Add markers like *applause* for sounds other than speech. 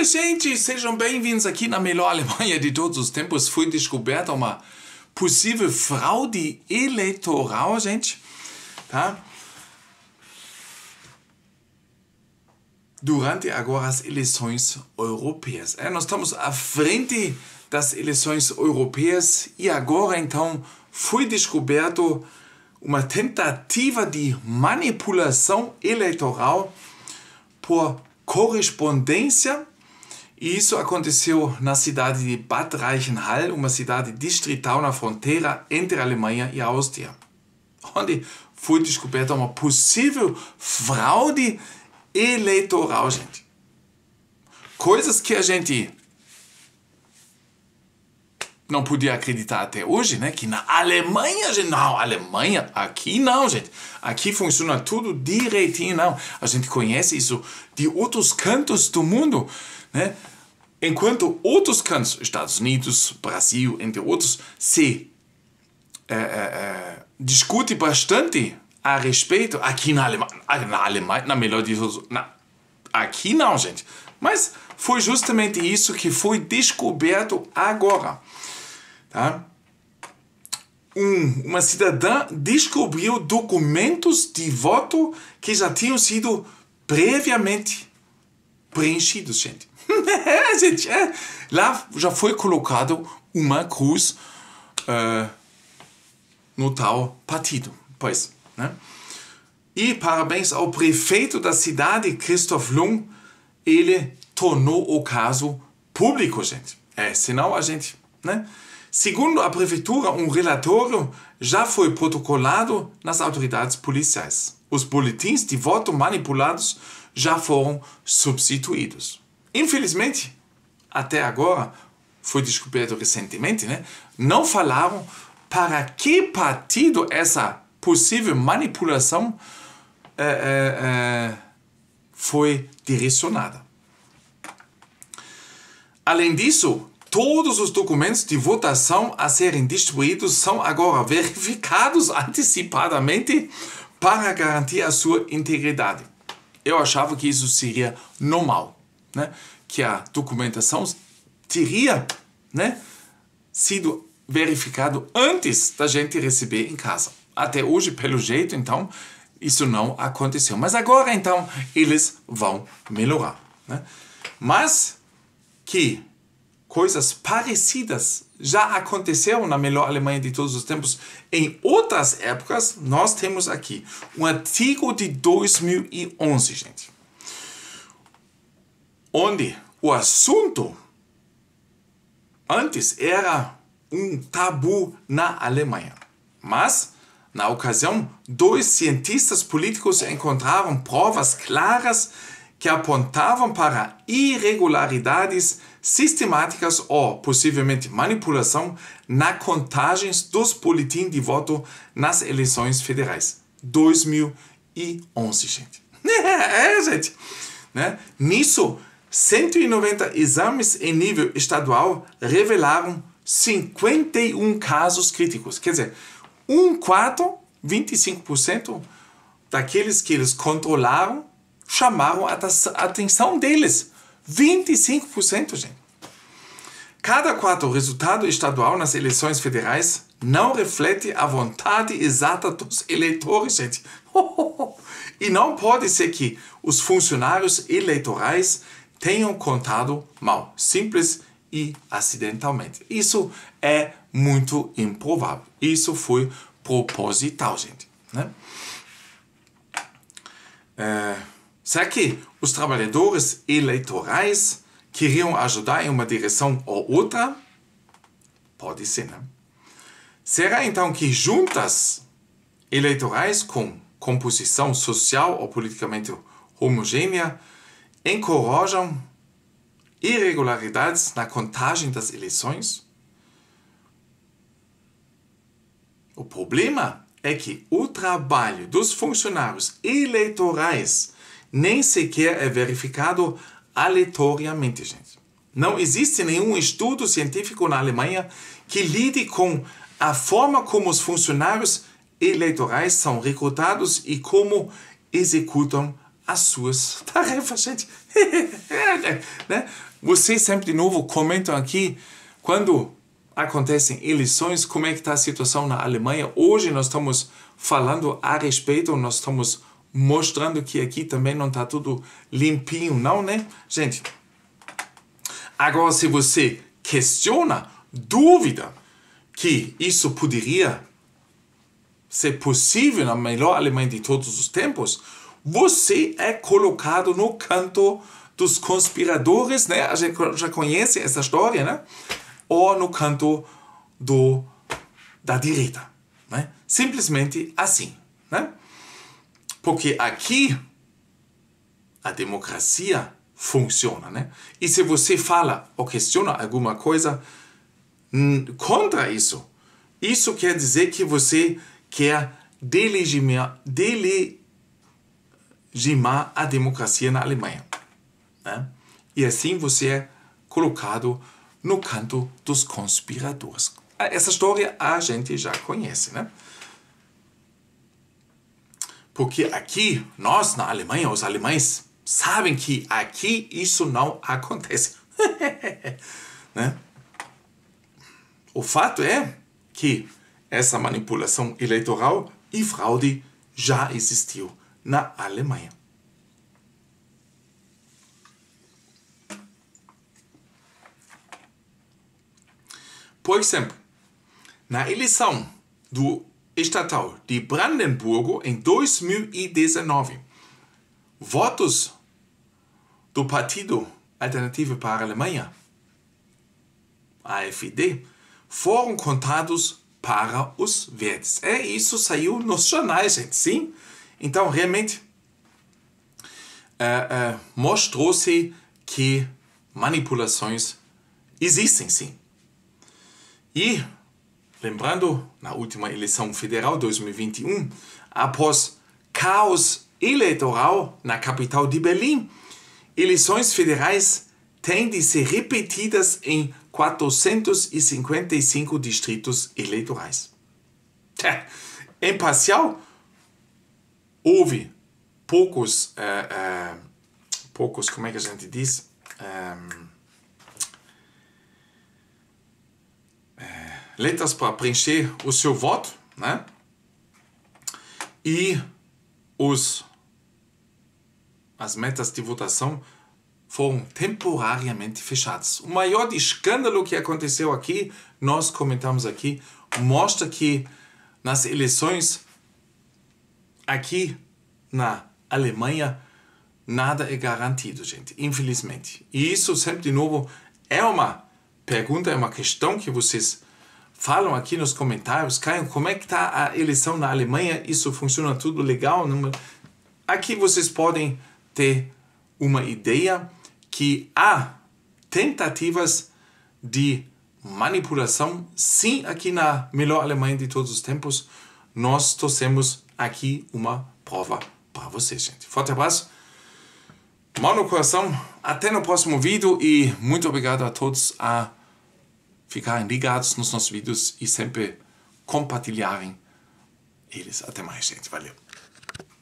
Oi, gente, sejam bem-vindos aqui na melhor Alemanha de todos os tempos. Foi descoberta uma possível fraude eleitoral, gente, tá? Durante agora as eleições europeias. É, nós estamos à frente das eleições europeias e agora então foi descoberto uma tentativa de manipulação eleitoral por correspondência e isso aconteceu na cidade de Bad Reichenhall, uma cidade distrital na fronteira entre a Alemanha e a Áustria, onde foi descoberta uma possível fraude eleitoral, gente. Coisas que a gente não podia acreditar até hoje, né? Que na Alemanha, gente, não, Alemanha, aqui não, gente. Aqui funciona tudo direitinho, não. A gente conhece isso de outros cantos do mundo. Né? Enquanto outros cantos, Estados Unidos, Brasil, entre outros, se é, é, discute bastante a respeito, aqui na Alemanha, ah, na, Alemanha, na melhor de na, aqui não, gente. Mas foi justamente isso que foi descoberto agora. Tá? Um, uma cidadã descobriu documentos de voto que já tinham sido previamente preenchidos, gente. *laughs* gente, é, lá já foi colocado uma cruz uh, no tal partido. Pois, né? E parabéns ao prefeito da cidade, Christoph Lung. Ele tornou o caso público, gente. É, senão a gente, né? Segundo a prefeitura, um relatório já foi protocolado nas autoridades policiais. Os boletins de voto manipulados já foram substituídos infelizmente, até agora, foi descoberto recentemente, né? não falaram para que partido essa possível manipulação é, é, é, foi direcionada. Além disso, todos os documentos de votação a serem distribuídos são agora *laughs* verificados antecipadamente para garantir a sua integridade. Eu achava que isso seria normal né, que a documentação teria né, sido verificado antes da gente receber em casa. Até hoje, pelo jeito, então, isso não aconteceu. Mas agora, então, eles vão melhorar. Né? Mas que coisas parecidas já aconteceram na melhor Alemanha de todos os tempos em outras épocas, nós temos aqui um artigo de 2011, gente onde o assunto antes era um tabu na Alemanha. Mas, na ocasião, dois cientistas políticos encontraram provas claras que apontavam para irregularidades sistemáticas ou possivelmente manipulação na contagem dos boletins de voto nas eleições federais. 2011, gente. *laughs* é, gente. Né? Nisso, 190 exames em nível estadual revelaram 51 casos críticos. Quer dizer, um quarto, 25% daqueles que eles controlaram chamaram a atenção deles. 25%, gente. Cada quarto resultado estadual nas eleições federais não reflete a vontade exata dos eleitores, gente. *laughs* e não pode ser que os funcionários eleitorais tenham contado mal, simples e acidentalmente. Isso é muito improvável. Isso foi proposital, gente. Né? É, será que os trabalhadores eleitorais queriam ajudar em uma direção ou outra? Pode ser, né? Será então que juntas eleitorais com composição social ou politicamente homogênea encorajam irregularidades na contagem das eleições? O problema é que o trabalho dos funcionários eleitorais nem sequer é verificado aleatoriamente, gente. Não existe nenhum estudo científico na Alemanha que lide com a forma como os funcionários eleitorais são recrutados e como executam as suas *laughs* tarefas, tá, gente. *laughs* né? Vocês sempre de novo comentam aqui quando acontecem eleições, como é que está a situação na Alemanha. Hoje nós estamos falando a respeito, nós estamos mostrando que aqui também não está tudo limpinho, não, né? Gente, agora se você questiona, dúvida que isso poderia ser possível na melhor Alemanha de todos os tempos, você é colocado no canto dos conspiradores, né? A gente já conhece essa história, né? Ou no canto do da direita, né? Simplesmente assim, né? Porque aqui a democracia funciona, né? E se você fala ou questiona alguma coisa hum, contra isso, isso quer dizer que você quer delegitimar, dele, gimar a democracia na Alemanha. Né? E assim você é colocado no canto dos conspiradores. Ah, essa história a gente já conhece, né? Porque aqui, nós na Alemanha, os alemães sabem que aqui isso não acontece. *laughs* né? O fato é que essa manipulação eleitoral e fraude já existiu na Alemanha. Por exemplo, na eleição do estatal de Brandenburgo em 2019, votos do Partido Alternativo para a Alemanha, AFD, foram contados para os verdes. É isso, saiu nos jornais, gente. Sim, então, realmente, uh, uh, mostrou-se que manipulações existem sim. E, lembrando, na última eleição federal 2021, após caos eleitoral na capital de Berlim, eleições federais têm de ser repetidas em 455 distritos eleitorais. É parcial houve poucos, eh, eh, poucos, como é que a gente diz? Um, eh, letras para preencher o seu voto, né? E os as metas de votação foram temporariamente fechadas. O maior escândalo que aconteceu aqui, nós comentamos aqui, mostra que nas eleições aqui na Alemanha nada é garantido, gente, infelizmente. E isso sempre de novo é uma pergunta, é uma questão que vocês falam aqui nos comentários, Caio, como é que está a eleição na Alemanha? Isso funciona tudo legal? Aqui vocês podem ter uma ideia que há tentativas de manipulação, sim, aqui na melhor Alemanha de todos os tempos. Nós torcemos aqui uma prova para vocês, gente. Forte abraço, mão no coração, até no próximo vídeo e muito obrigado a todos a ficarem ligados nos nossos vídeos e sempre compartilharem eles. Até mais, gente. Valeu!